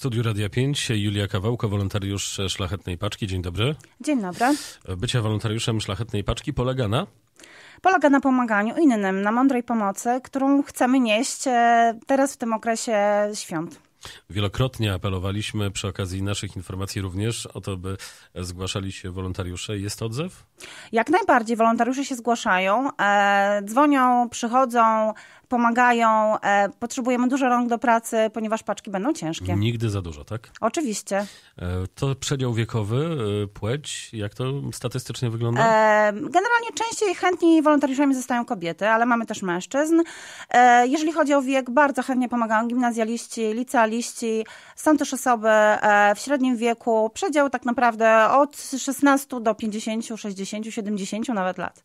studiu Radia 5 Julia Kawałko, wolontariusz Szlachetnej Paczki. Dzień dobry. Dzień dobry. Bycie wolontariuszem Szlachetnej Paczki polega na? Polega na pomaganiu innym, na mądrej pomocy, którą chcemy nieść e, teraz w tym okresie świąt. Wielokrotnie apelowaliśmy przy okazji naszych informacji również o to, by zgłaszali się wolontariusze. Jest odzew? Jak najbardziej. Wolontariusze się zgłaszają, e, dzwonią, przychodzą, pomagają. E, potrzebujemy dużo rąk do pracy, ponieważ paczki będą ciężkie. Nigdy za dużo, tak? Oczywiście. E, to przedział wiekowy, e, płeć, jak to statystycznie wygląda? Generalnie częściej chętniej wolontariuszami zostają kobiety, ale mamy też mężczyzn. Jeżeli chodzi o wiek, bardzo chętnie pomagają gimnazjaliści, licealiści. Są też osoby w średnim wieku. Przedział tak naprawdę od 16 do 50, 60, 70 nawet lat.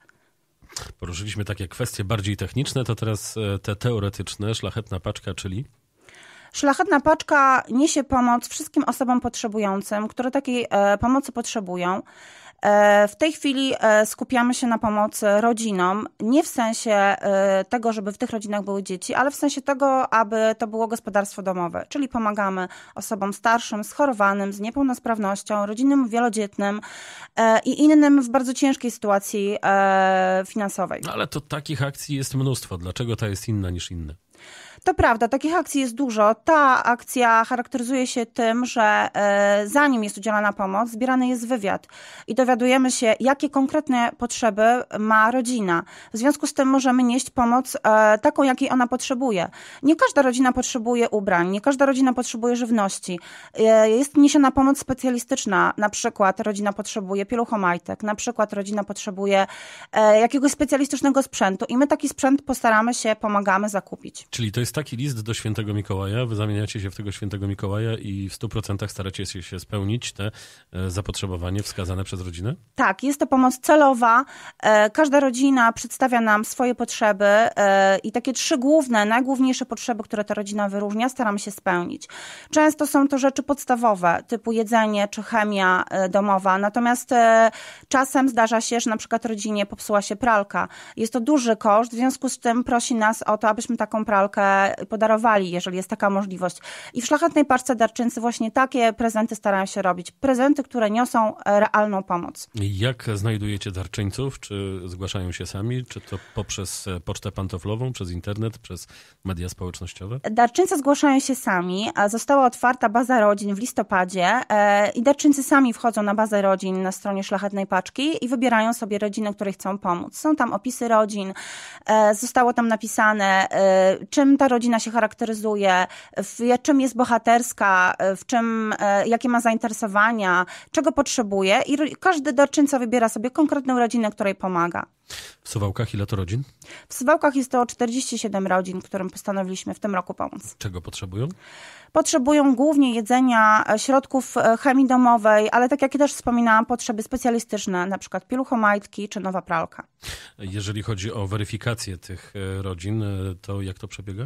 Poruszyliśmy takie kwestie bardziej techniczne, to teraz e, te teoretyczne, szlachetna paczka, czyli. Szlachetna paczka niesie pomoc wszystkim osobom potrzebującym, które takiej e, pomocy potrzebują. E, w tej chwili e, skupiamy się na pomocy rodzinom, nie w sensie e, tego, żeby w tych rodzinach były dzieci, ale w sensie tego, aby to było gospodarstwo domowe, czyli pomagamy osobom starszym, schorowanym, z niepełnosprawnością, rodzinom wielodzietnym i innym w bardzo ciężkiej sytuacji finansowej. No, ale to takich akcji jest mnóstwo. Dlaczego ta jest inna niż inne? To prawda, takich akcji jest dużo. Ta akcja charakteryzuje się tym, że e, zanim jest udzielana pomoc, zbierany jest wywiad i dowiadujemy się, jakie konkretne potrzeby ma rodzina. W związku z tym możemy nieść pomoc e, taką, jakiej ona potrzebuje. Nie każda rodzina potrzebuje ubrań, nie każda rodzina potrzebuje żywności. E, jest niesiona pomoc specjalistyczna, na przykład rodzina potrzebuje pieluchomajtek, na przykład rodzina potrzebuje jakiegoś specjalistycznego sprzętu i my taki sprzęt postaramy się, pomagamy zakupić. Czyli to jest taki list do świętego Mikołaja, wy zamieniacie się w tego świętego Mikołaja i w 100% staracie się spełnić te e, zapotrzebowanie wskazane przez rodzinę? Tak, jest to pomoc celowa. E, każda rodzina przedstawia nam swoje potrzeby e, i takie trzy główne, najgłówniejsze potrzeby, które ta rodzina wyróżnia, staramy się spełnić. Często są to rzeczy podstawowe, typu jedzenie czy chemia domowa, natomiast czasem zdarza się, że na przykład rodzinie popsuła się pralka. Jest to duży koszt, w związku z tym prosi nas o to, abyśmy taką pralkę podarowali, jeżeli jest taka możliwość. I w Szlachetnej Paczce Darczyńcy właśnie takie prezenty starają się robić. Prezenty, które niosą realną pomoc. Jak znajdujecie darczyńców? Czy zgłaszają się sami? Czy to poprzez e, pocztę pantoflową, przez internet, przez media społecznościowe? Darczyńcy zgłaszają się sami. E, Została otwarta baza rodzin w listopadzie e, i darczyńcy sami wchodzą na bazę rodzin na stronie Szlachetnej Paczki i wybierają sobie rodziny, której chcą pomóc. Są tam opisy rodzin, zostało tam napisane, czym ta rodzina rodzina się charakteryzuje, w, czym jest bohaterska, w czym, e, jakie ma zainteresowania, czego potrzebuje i każdy darczyńca wybiera sobie konkretną rodzinę, której pomaga. W Suwałkach ile to rodzin? W Suwałkach jest to 47 rodzin, którym postanowiliśmy w tym roku pomóc. Czego potrzebują? Potrzebują głównie jedzenia, e, środków e, chemii domowej, ale tak jak też wspominałam, potrzeby specjalistyczne, na przykład pieluchomajtki czy nowa pralka. Jeżeli chodzi o weryfikację tych rodzin, to jak to przebiega?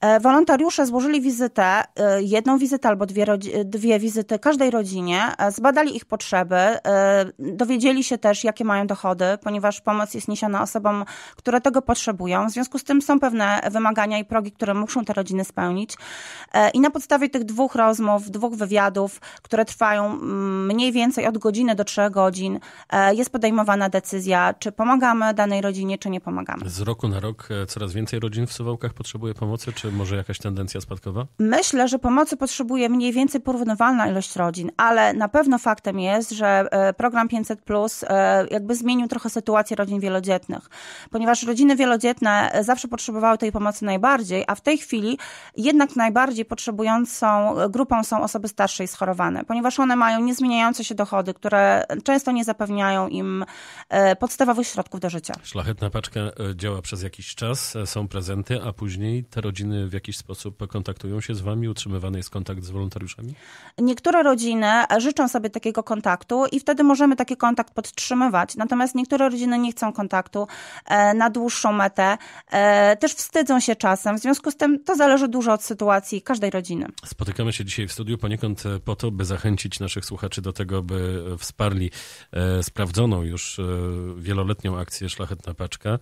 E, wolontariusze złożyli wizytę, e, jedną wizytę albo dwie, dwie wizyty każdej rodzinie, e, zbadali ich potrzeby, dowiedzieli się też, jakie mają dochody, ponieważ pomoc jest niesiona osobom, które tego potrzebują. W związku z tym są pewne wymagania i progi, które muszą te rodziny spełnić. I na podstawie tych dwóch rozmów, dwóch wywiadów, które trwają mm, mniej więcej od godziny do trzech godzin, jest podejmowana decyzja, czy pomagamy danej rodzinie, czy nie pomagamy. Z roku na rok coraz więcej rodzin w Suwałkach potrzebuje pomocy, czy czy może jakaś tendencja spadkowa? Myślę, że pomocy potrzebuje mniej więcej porównywalna ilość rodzin, ale na pewno faktem jest, że e, program 500 Plus e, jakby zmienił trochę sytuację rodzin wielodzietnych, ponieważ rodziny wielodzietne e, zawsze potrzebowały tej pomocy najbardziej, a w tej chwili jednak najbardziej potrzebującą grupą są osoby starsze i schorowane, ponieważ one mają niezmieniające się dochody, które często nie zapewniają im podstawowych środków do życia. Szlachetna paczka działa przez jakiś czas, są prezenty, a później te rodziny w jakiś sposób kontaktują się z wami? Utrzymywany jest kontakt z wolontariuszami? Niektóre rodziny życzą sobie takiego kontaktu i wtedy możemy taki kontakt podtrzymywać. Natomiast niektóre rodziny nie chcą kontaktu e, na dłuższą metę. E, też wstydzą się czasem. W związku z tym to zależy dużo od sytuacji każdej rodziny. Spotykamy się dzisiaj w studiu poniekąd e, po to, by zachęcić naszych słuchaczy do tego, by wsparli sprawdzoną już wieloletnią akcję Szlachetna Paczka.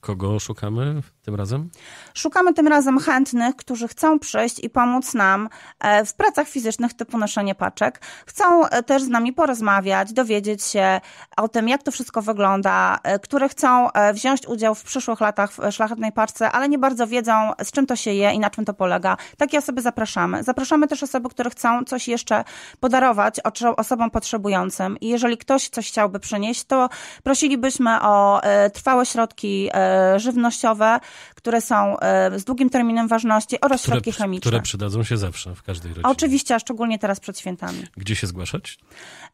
Kogo szukamy tym razem? Szukamy tym razem Zapraszam chętnych, którzy chcą przyjść i pomóc nam e, w pracach fizycznych typu noszenie paczek. Chcą e, też z nami porozmawiać, dowiedzieć się o tym, jak to wszystko wygląda, e, które chcą wziąć udział w przyszłych latach w szlachetnej paczce, ale nie bardzo wiedzą, z czym to się je i na czym to polega. Takie osoby zapraszamy. Zapraszamy też osoby, które chcą coś jeszcze podarować osobom potrzebującym. I jeżeli ktoś coś chciałby przynieść, to prosilibyśmy o trwałe środki żywnościowe, które są e, z długim terminem ważności oraz które, środki chemiczne. Które przydadzą się zawsze w każdej rodzinie. Oczywiście, a szczególnie teraz przed świętami. Gdzie się zgłaszać?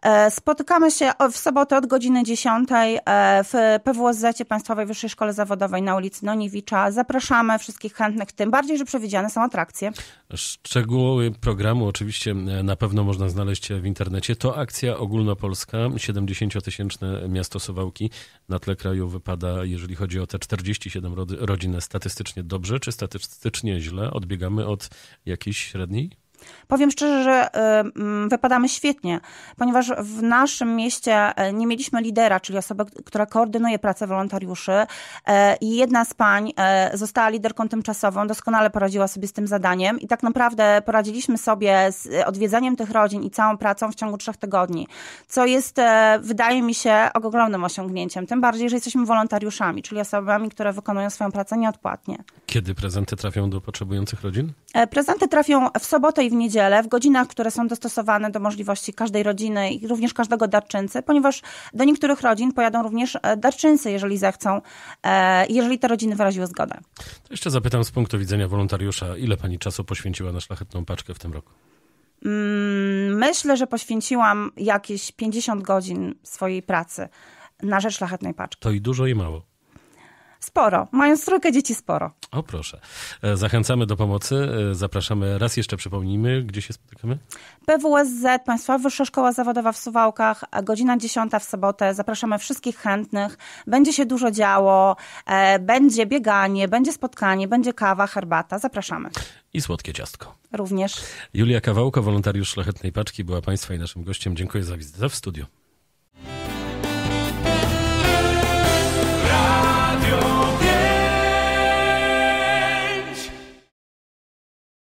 E, spotykamy się w sobotę od godziny 10 e, w PWSZ Państwowej Wyższej Szkole Zawodowej na ulicy Noniewicza. Zapraszamy wszystkich chętnych, tym bardziej, że przewidziane są atrakcje. Szczegóły programu oczywiście na pewno można znaleźć w internecie. To akcja ogólnopolska, 70-tysięczne miasto sowałki na tle kraju wypada, jeżeli chodzi o te 47 rodzin statystyczne statystycznie dobrze czy statystycznie źle odbiegamy od jakiejś średniej? Powiem szczerze, że y, mm, wypadamy świetnie, ponieważ w naszym mieście e, nie mieliśmy lidera, czyli osoby, która koordynuje pracę wolontariuszy e, i jedna z pań e, została liderką tymczasową, doskonale poradziła sobie z tym zadaniem i tak naprawdę poradziliśmy sobie z odwiedzaniem tych rodzin i całą pracą w ciągu trzech tygodni, co jest, wydaje mi się, ogromnym osiągnięciem, tym bardziej, że jesteśmy wolontariuszami, czyli osobami, które wykonują swoją pracę nieodpłatnie. Kiedy prezenty trafią do potrzebujących rodzin? Prezenty trafią w sobotę i w niedzielę, w godzinach, które są dostosowane do możliwości każdej rodziny i również każdego darczyńcy, ponieważ do niektórych rodzin pojadą również e, darczyńcy, jeżeli zechcą, e, jeżeli te rodziny wyraziły zgodę. To jeszcze zapytam z punktu widzenia wolontariusza, ile pani czasu poświęciła na szlachetną paczkę w tym roku? Mm, myślę, że poświęciłam jakieś 50 godzin swojej pracy na rzecz szlachetnej paczki. To i dużo i mało. Sporo. Mając trójkę dzieci, sporo. O proszę. E, zachęcamy do pomocy. E, zapraszamy. Raz jeszcze przypomnijmy, gdzie się spotykamy? PWSZ, Państwa Wyższa Szkoła Zawodowa w Suwałkach, e, godzina 10 w sobotę. Zapraszamy wszystkich chętnych. Będzie się dużo działo. Będzie bieganie, będzie spotkanie, będzie kawa, herbata. Zapraszamy. I słodkie ciastko. Również. Julia Kawałko, wolontariusz Szlachetnej Paczki, była Państwa i naszym gościem. Dziękuję za wizytę w studiu.